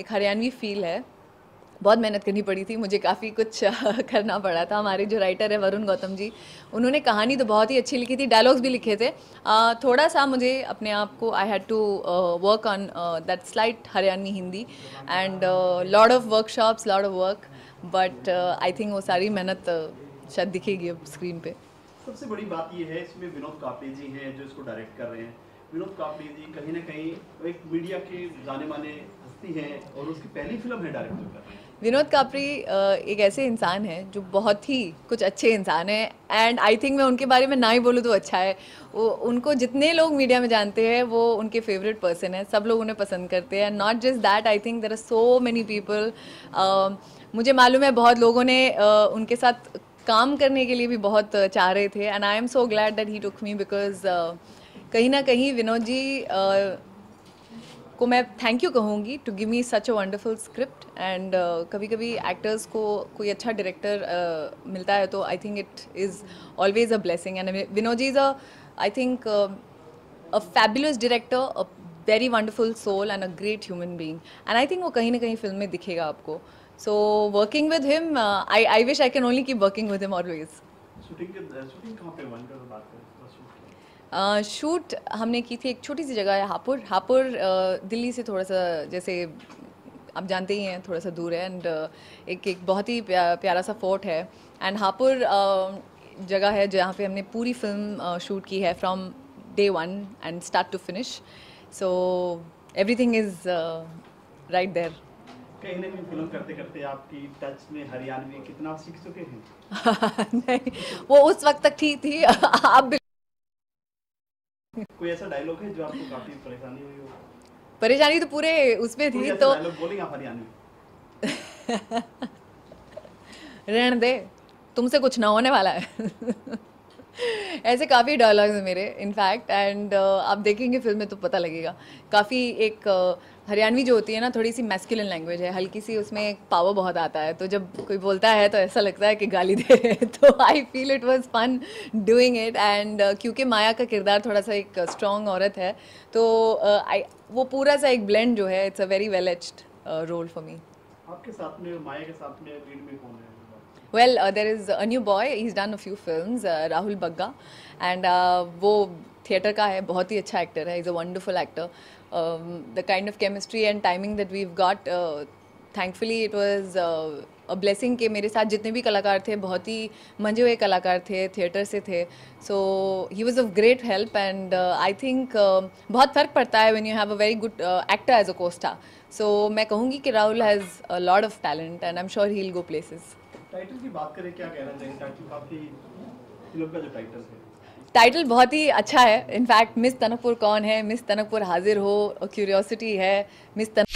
एक हरियाणवी फील है बहुत मेहनत करनी पड़ी थी मुझे काफ़ी कुछ करना पड़ा था हमारे जो राइटर है वरुण गौतम जी उन्होंने कहानी तो बहुत ही अच्छी लिखी थी डायलॉग्स भी लिखे थे आ, थोड़ा सा मुझे अपने आप को I had to work on that slight Haryanvi Hindi and lot of workshops lot of work but I think वो सारी मेहनत शायद दिखेगी अब स्क्रीन पे सबसे बड़ी बात यह है इसमें विनोद कापे जी हैं जो इसको डायरेक्ट कर रहे हैं विनोद काबली जी कहीं ना कहीं एक मीडिया के जाने माने हस्ती हैं और उसकी पहली फिल्म है डायरेक्टर का विनोद कापरी एक ऐसे इंसान है जो बहुत ही कुछ अच्छे इंसान है एंड आई थिंक मैं उनके बारे में ना ही बोलूँ तो अच्छा है वो उनको जितने लोग मीडिया में जानते हैं वो उनके फेवरेट पर्सन है सब लोग उन्हें पसंद करते हैं not just that I think there are so many people मुझे मालूम है बहुत लोगों ने uh, उनके साथ काम करने के लिए भी बहुत चाह रहे थे and I am so glad that he took me because कहीं ना कहीं विनोद जी आ, को मैं थैंक यू कहूँगी to give me such a wonderful script and कभी कभी एक्टर्स को कोई अच्छा डायरेक्टर uh, मिलता है तो I think it is always a blessing and Vinod ji is a I think a fabulous director a very wonderful soul and a great human being and I think वो कहीं ना कहीं फिल्म में दिखेगा आपको so working with him I I wish I can only keep working with him always shooting shooting कहाँ पे one कर बात करें शूट हमने की थी एक छोटी सी जगह है हापुड़ हापुड़ दिल्ली से थोड़ा सा जैसे आप जानते ही हैं थोड़ा सा दूर है एंड एक एक बहुत ही प्या, प्यारा सा फोर्ट है एंड हापुड़ जगह है जहाँ पे हमने पूरी फिल्म शूट की है from day one and start to finish so everything is right there कहीं ना कहीं फिल्म करते करते आपकी टच में हरियाणवी कितना सीख चुके हैं नहीं वो उस वक्त तक ठीक थी आप कोई ऐसा डायलॉग है जो आपको काफी परेशानी हुई हो परेशानी तो पूरे उसमें थी तो बोलेंगे रहने दे तुमसे कुछ ना होने वाला है ऐसे काफ़ी डायलॉग्स हैं मेरे इनफैक्ट एंड uh, आप देखेंगे फिल्म में तो पता लगेगा काफ़ी एक uh, हरियाणवी जो होती है ना थोड़ी सी मैस्कुलिन लैंग्वेज है हल्की सी उसमें एक पावर बहुत आता है तो जब कोई बोलता है तो ऐसा लगता है कि गाली दे तो I feel it was fun doing it and क्योंकि माया का किरदार थोड़ा सा एक स्ट्रॉन्ग uh, औरत है तो आई uh, वो पूरा सा एक ब्लेंड जो है it's a very well etched role for me आपके साथ में माया के साथ में लीड में कौन है well there is a new boy is done a few film Rahul Bagga and वो थिएटर का है बहुत ही अच्छा एक्टर है is a wonderful actor the kind of chemistry and timing that we got thankfully it was a blessing के मेरे साथ जितने भी कलाकार थे बहुत ही मंजे हुए कलाकार थे थिएटर से थे so he was of great help and I think बहुत फ़र्क पड़ता है when you have a very good actor as a co-star so मैं कहूँगी कि Rahul has a lot of talent and I am sure he will go places title की बात करें क्या कहना चाहेंगे टाइटल काफी फिल्म का जो टाइटल है टाइटल बहुत ही अच्छा है इनफैक्ट मिस तनकपुर कौन है मिस तनकपुर हाजिर हो क्यूरियोसिटी है मिस तन